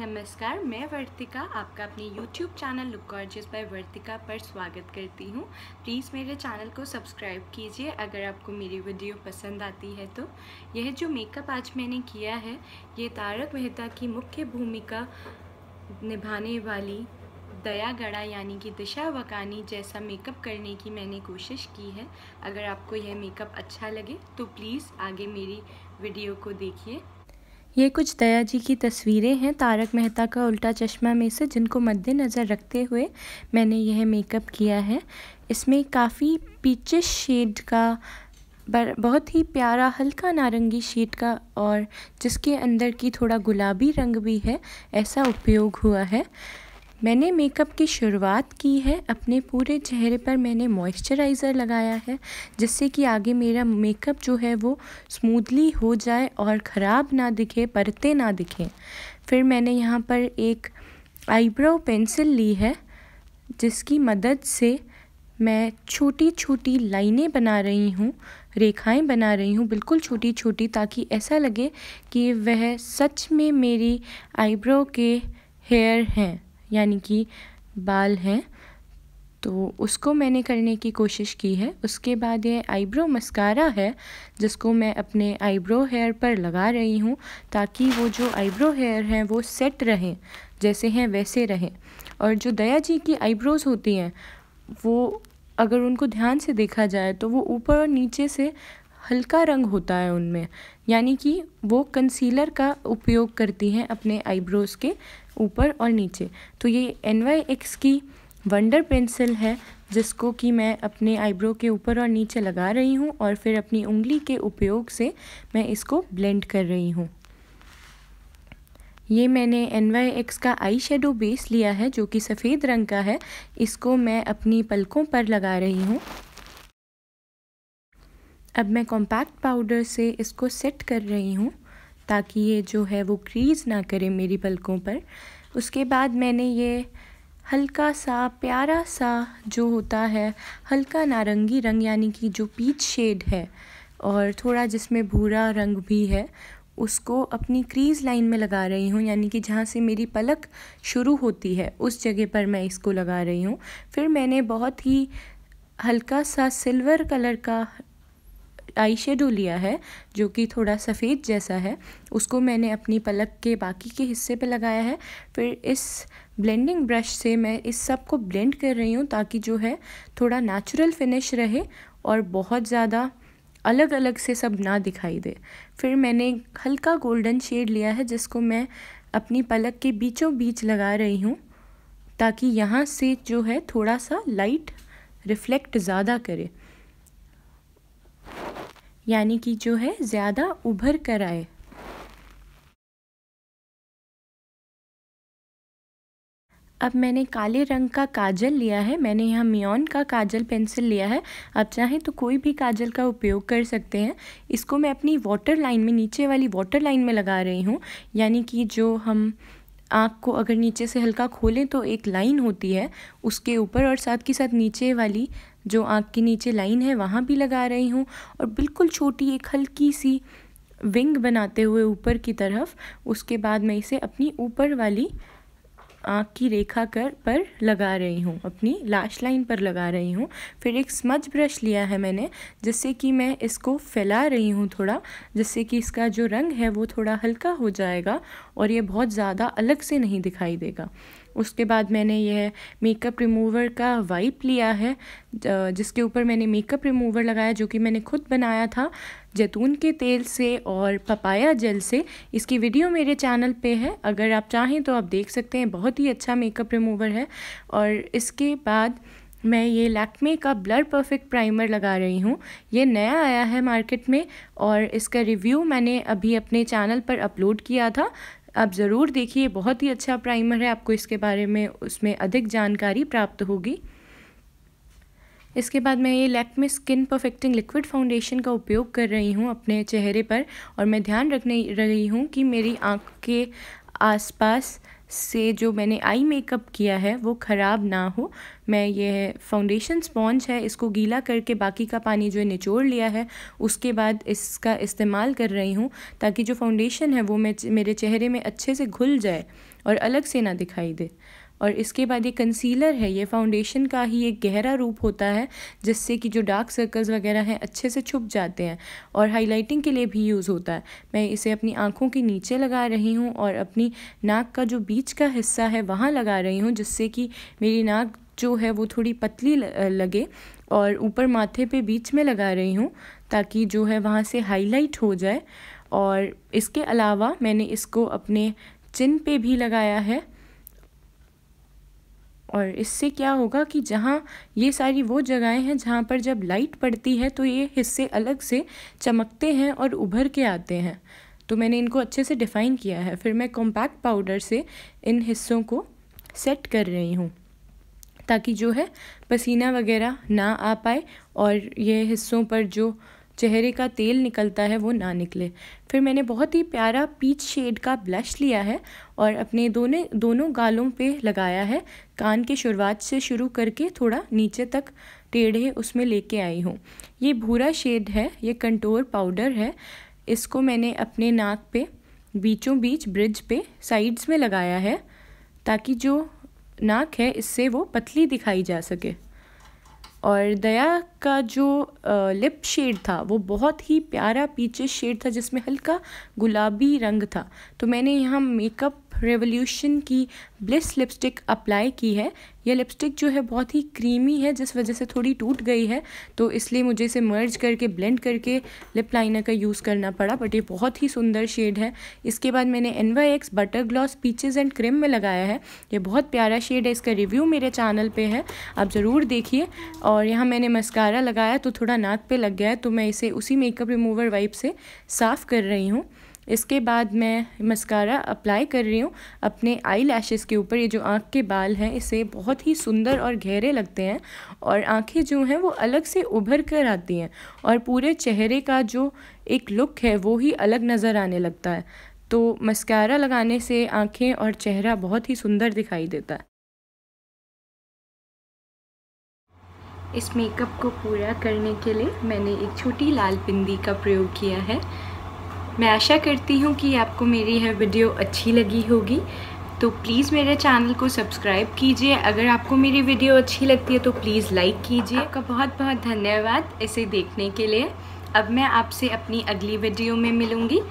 नमस्कार मैं वर्तिका आपका अपने YouTube channel look gorgeous by Vartika पर स्वागत करती हूँ प्लीज़ मेरे चैनल को सब्सक्राइब कीजिए अगर आपको मेरी वीडियो पसंद आती है तो यह जो मेकअप आज मैंने किया है ये तारक मेहता की मुख्य भूमिका निभाने वाली दया गड़ा यानी कि दिशा वकानी जैसा मेकअप करने की मैंने कोशिश की है अगर आपको यह मेकअप अच्छा लगे तो प्लीज़ आगे मेरी वीडियो को देखिए ये कुछ दया जी की तस्वीरें हैं तारक मेहता का उल्टा चश्मा में से जिनको मद्देनज़र रखते हुए मैंने यह मेकअप किया है इसमें काफ़ी पीचिश शेड का बहुत ही प्यारा हल्का नारंगी शेड का और जिसके अंदर की थोड़ा गुलाबी रंग भी है ऐसा उपयोग हुआ है मैंने मेकअप की शुरुआत की है अपने पूरे चेहरे पर मैंने मॉइस्चराइज़र लगाया है जिससे कि आगे मेरा मेकअप जो है वो स्मूथली हो जाए और ख़राब ना दिखे परतें ना दिखें फिर मैंने यहाँ पर एक आईब्रो पेंसिल ली है जिसकी मदद से मैं छोटी छोटी लाइनें बना रही हूँ रेखाएं बना रही हूँ बिल्कुल छोटी छोटी ताकि ऐसा लगे कि वह सच में मेरी आईब्रो के हेयर हैं यानी कि बाल हैं तो उसको मैंने करने की कोशिश की है उसके बाद ये आईब्रो मस्कारा है जिसको मैं अपने आईब्रो हेयर पर लगा रही हूँ ताकि वो जो आईब्रो हेयर हैं वो सेट रहें जैसे हैं वैसे रहें और जो दया जी की आईब्रोज़ होती हैं वो अगर उनको ध्यान से देखा जाए तो वो ऊपर और नीचे से हल्का रंग होता है उनमें यानी कि वो कंसीलर का उपयोग करती हैं अपने आईब्रोज़ के ऊपर और नीचे तो ये एन वाई एक्स की वंडर पेंसिल है जिसको कि मैं अपने आईब्रो के ऊपर और नीचे लगा रही हूँ और फिर अपनी उंगली के उपयोग से मैं इसको ब्लेंड कर रही हूँ ये मैंने एन वाई एक्स का आई शेडो बेस लिया है जो कि सफ़ेद रंग का है इसको मैं अपनी पलकों पर लगा रही हूँ अब मैं कॉम्पैक्ट पाउडर से इसको सेट कर रही हूँ ताकि ये जो है वो क्रीज ना करे मेरी पलकों पर उसके बाद मैंने ये हल्का सा प्यारा सा जो होता है हल्का नारंगी रंग यानी कि जो पीच शेड है और थोड़ा जिसमें भूरा रंग भी है उसको अपनी क्रीज लाइन में लगा रही हूँ यानी कि जहाँ से मेरी पलक शुरू होती है उस जगह पर मैं इसको लगा रही हूँ फिर मैंने बहुत ही हल्का सा सिल्वर कलर का आई शेडो लिया है जो कि थोड़ा सफ़ेद जैसा है उसको मैंने अपनी पलक के बाकी के हिस्से पे लगाया है फिर इस ब्लेंडिंग ब्रश से मैं इस सब को ब्लेंड कर रही हूँ ताकि जो है थोड़ा नेचुरल फिनिश रहे और बहुत ज़्यादा अलग अलग से सब ना दिखाई दे फिर मैंने हल्का गोल्डन शेड लिया है जिसको मैं अपनी पलक के बीचों बीच लगा रही हूँ ताकि यहाँ से जो है थोड़ा सा लाइट रिफ्लेक्ट ज़्यादा करे यानी कि जो है ज़्यादा उभर कर आए अब मैंने काले रंग का काजल लिया है मैंने यहाँ मियोन का काजल पेंसिल लिया है आप चाहें तो कोई भी काजल का उपयोग कर सकते हैं इसको मैं अपनी वाटर लाइन में नीचे वाली वाटर लाइन में लगा रही हूँ यानी कि जो हम आँख को अगर नीचे से हल्का खोलें तो एक लाइन होती है उसके ऊपर और साथ के साथ नीचे वाली जो आँख के नीचे लाइन है वहाँ भी लगा रही हूँ और बिल्कुल छोटी एक हल्की सी विंग बनाते हुए ऊपर की तरफ उसके बाद मैं इसे अपनी ऊपर वाली आँख की रेखा कर पर लगा रही हूँ अपनी लाश लाइन पर लगा रही हूँ फिर एक स्मज ब्रश लिया है मैंने जिससे कि मैं इसको फैला रही हूँ थोड़ा जिससे कि इसका जो रंग है वो थोड़ा हल्का हो जाएगा और ये बहुत ज़्यादा अलग से नहीं दिखाई देगा उसके बाद मैंने यह मेकअप रिमूवर का वाइप लिया है जिसके ऊपर मैंने मेकअप रिमूवर लगाया जो कि मैंने खुद बनाया था जैतून के तेल से और पपाया जेल से इसकी वीडियो मेरे चैनल पे है अगर आप चाहें तो आप देख सकते हैं बहुत ही अच्छा मेकअप रिमूवर है और इसके बाद मैं ये लैक्मे का ब्लर परफेक्ट प्राइमर लगा रही हूँ ये नया आया है मार्केट में और इसका रिव्यू मैंने अभी अपने चैनल पर अपलोड किया था आप ज़रूर देखिए बहुत ही अच्छा प्राइमर है आपको इसके बारे में उसमें अधिक जानकारी प्राप्त होगी इसके बाद मैं ये Lakme skin perfecting liquid foundation का उपयोग कर रही हूँ अपने चेहरे पर और मैं ध्यान रखने रही हूँ कि मेरी आँख के आसपास से जो मैंने आई मेकअप किया है वो ख़राब ना हो मैं ये फाउंडेशन स्पॉन्ज है इसको गीला करके बाकी का पानी जो है निचोड़ लिया है उसके बाद इसका इस्तेमाल कर रही हूँ ताकि जो फाउंडेशन है वो मैं मेरे चेहरे में अच्छे से घुल जाए और अलग से ना दिखाई दे और इसके बाद ये कंसीलर है ये फाउंडेशन का ही एक गहरा रूप होता है जिससे कि जो डार्क सर्कल्स वगैरह हैं अच्छे से छुप जाते हैं और हाइलाइटिंग के लिए भी यूज़ होता है मैं इसे अपनी आँखों के नीचे लगा रही हूँ और अपनी नाक का जो बीच का हिस्सा है वहाँ लगा रही हूँ जिससे कि मेरी नाक जो है वो थोड़ी पतली लगे और ऊपर माथे पे बीच में लगा रही हूँ ताकि जो है वहाँ से हाईलाइट हो जाए और इसके अलावा मैंने इसको अपने चिन पे भी लगाया है और इससे क्या होगा कि जहाँ ये सारी वो जगहें हैं जहाँ पर जब लाइट पड़ती है तो ये हिस्से अलग से चमकते हैं और उभर के आते हैं तो मैंने इनको अच्छे से डिफ़ाइन किया है फिर मैं कॉम्पैक्ट पाउडर से इन हिस्सों को सेट कर रही हूँ ताकि जो है पसीना वगैरह ना आ पाए और ये हिस्सों पर जो चेहरे का तेल निकलता है वो ना निकले फिर मैंने बहुत ही प्यारा पीच शेड का ब्लश लिया है और अपने दोनों दोनों गालों पे लगाया है कान के शुरुआत से शुरू करके थोड़ा नीचे तक टेढ़े उसमें लेके आई हूँ ये भूरा शेड है ये कंटोर पाउडर है इसको मैंने अपने नाक पे बीचों बीच ब्रिज पे साइड्स में लगाया है ताकि जो नाक है इससे वो पतली दिखाई जा सके और दया का जो लिप शेड था वो बहुत ही प्यारा पीचे शेड था जिसमें हल्का गुलाबी रंग था तो मैंने यहाँ मेकअप रेवोल्यूशन की ब्लिस लिपस्टिक अप्लाई की है यह लिपस्टिक जो है बहुत ही क्रीमी है जिस वजह से थोड़ी टूट गई है तो इसलिए मुझे इसे मर्ज करके ब्लेंड करके लिप लाइनर का यूज़ करना पड़ा बट ये बहुत ही सुंदर शेड है इसके बाद मैंने N Y X butter gloss peaches and cream में लगाया है ये बहुत प्यारा शेड है इसका रिव्यू मेरे चैनल पर है आप ज़रूर देखिए और यहाँ मैंने मस्कारा लगाया तो थोड़ा नाक पर लग गया है तो मैं इसे उसी मेकअप रिमूवर वाइप से साफ़ कर रही हूँ इसके बाद मैं मस्कारा अप्लाई कर रही हूँ अपने आई लैशेज़ के ऊपर ये जो आँख के बाल हैं इसे बहुत ही सुंदर और गहरे लगते हैं और आँखें जो हैं वो अलग से उभर कर आती हैं और पूरे चेहरे का जो एक लुक है वो ही अलग नज़र आने लगता है तो मस्कारा लगाने से आँखें और चेहरा बहुत ही सुंदर दिखाई देता है इस मेकअप को पूरा करने के लिए मैंने एक छोटी लाल बिंदी का प्रयोग किया है मैं आशा करती हूँ कि आपको मेरी यह वीडियो अच्छी लगी होगी तो प्लीज़ मेरे चैनल को सब्सक्राइब कीजिए अगर आपको मेरी वीडियो अच्छी लगती है तो प्लीज़ लाइक कीजिए आपका बहुत बहुत धन्यवाद इसे देखने के लिए अब मैं आपसे अपनी अगली वीडियो में मिलूँगी